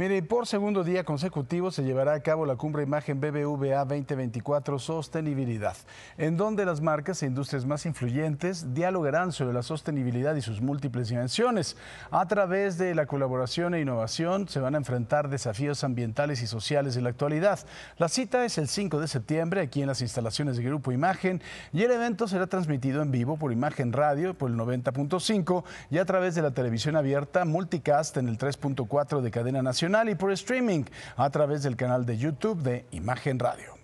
Mire, por segundo día consecutivo se llevará a cabo la cumbre Imagen BBVA 2024 Sostenibilidad, en donde las marcas e industrias más influyentes dialogarán sobre la sostenibilidad y sus múltiples dimensiones. A través de la colaboración e innovación se van a enfrentar desafíos ambientales y sociales de la actualidad. La cita es el 5 de septiembre aquí en las instalaciones de Grupo Imagen y el evento será transmitido en vivo por Imagen Radio por el 90.5 y a través de la televisión abierta Multicast en el 3.4 de cadena nacional y por streaming a través del canal de YouTube de Imagen Radio.